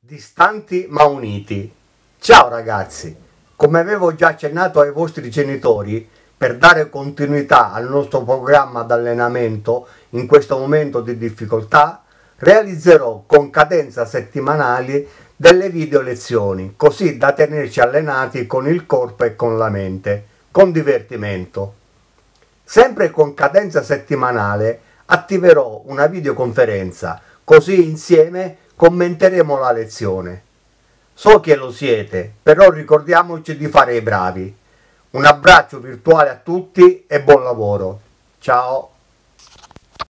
Distanti ma uniti. Ciao ragazzi, come avevo già accennato ai vostri genitori, per dare continuità al nostro programma d'allenamento in questo momento di difficoltà, realizzerò con cadenza settimanale delle video lezioni, così da tenerci allenati con il corpo e con la mente, con divertimento. Sempre con cadenza settimanale attiverò una videoconferenza, così insieme commenteremo la lezione. So che lo siete, però ricordiamoci di fare i bravi. Un abbraccio virtuale a tutti e buon lavoro. Ciao!